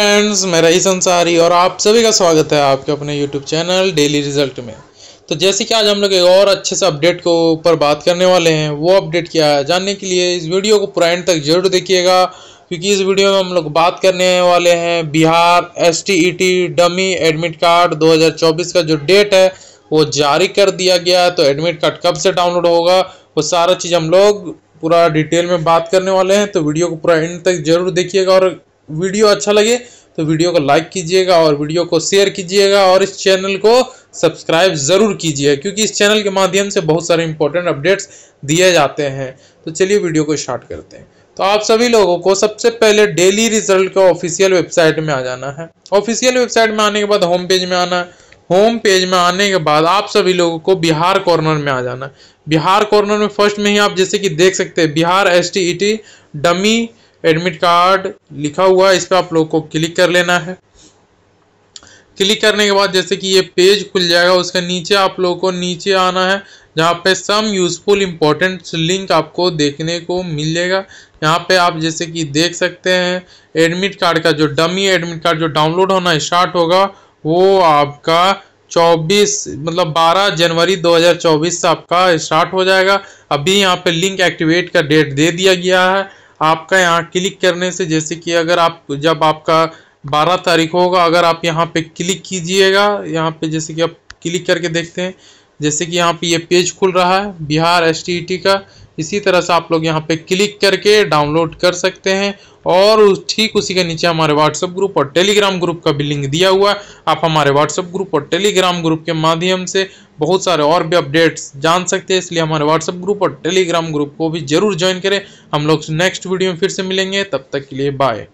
friends मैं rice Ansari और आप सभी का स्वागत है आपके अपने यूट्यूब चैनल डेली रिजल्ट में तो जैसे कि आज हम लोग एक और अच्छे से अपडेट को ऊपर बात करने वाले हैं वो अपडेट क्या है जानने के लिए इस वीडियो को पूरा एंड तक जरूर देखिएगा क्योंकि इस वीडियो में हम लोग बात करने वाले हैं Bihar S dummy admit card दो का जो डेट है वो जारी कर दिया गया है तो एडमिट कार्ड कब से डाउनलोड होगा वो सारा चीज़ हम लोग पूरा डिटेल में बात करने वाले हैं तो वीडियो को पूरा एंड तक जरूर देखिएगा और वीडियो अच्छा लगे तो वीडियो को लाइक कीजिएगा और वीडियो को शेयर कीजिएगा और इस चैनल को सब्सक्राइब ज़रूर कीजिए क्योंकि इस चैनल के माध्यम से बहुत सारे इंपॉर्टेंट अपडेट्स दिए जाते हैं तो चलिए वीडियो को स्टार्ट करते हैं तो आप सभी लोगों को सबसे पहले डेली रिजल्ट का ऑफिशियल वेबसाइट में आ जाना है ऑफिशियल वेबसाइट में आने के बाद होम पेज में आना है होम पेज में आने के बाद आप सभी लोगों को बिहार कॉर्नर में आ जाना बिहार कॉर्नर में फर्स्ट में ही आप जैसे कि देख सकते हैं Bihar S T e dummy admit card लिखा हुआ है इस पर आप लोग को क्लिक कर लेना है क्लिक करने के बाद जैसे कि ये पेज खुल जाएगा उसके नीचे आप लोग को नीचे आना है जहाँ पे सम यूजफुल इम्पोर्टेंट लिंक आपको देखने को मिलेगा यहाँ पे आप जैसे कि देख सकते हैं एडमिट कार्ड का जो डमी एडमिट कार्ड जो डाउनलोड होना स्टार्ट होगा वो आपका 24 मतलब 12 जनवरी 2024 से आपका स्टार्ट हो जाएगा अभी यहाँ पे लिंक एक्टिवेट का डेट दे दिया गया है आपका यहाँ क्लिक करने से जैसे कि अगर आप जब आपका बारह तारीख होगा अगर आप यहाँ पे क्लिक कीजिएगा यहाँ पे जैसे कि आप क्लिक करके देखते हैं जैसे कि यहाँ पे ये पेज खुल रहा है बिहार एस e का इसी तरह से आप लोग यहाँ पे क्लिक करके डाउनलोड कर सकते हैं और ठीक उसी के नीचे हमारे व्हाट्सएप ग्रुप और टेलीग्राम ग्रुप का भी लिंक दिया हुआ है आप हमारे व्हाट्सएप ग्रुप और टेलीग्राम ग्रुप के माध्यम से बहुत सारे और भी अपडेट्स जान सकते हैं इसलिए हमारे व्हाट्सएप ग्रुप और टेलीग्राम ग्रुप को भी जरूर ज्वाइन करें हम लोग नेक्स्ट वीडियो में फिर से मिलेंगे तब तक के लिए बाय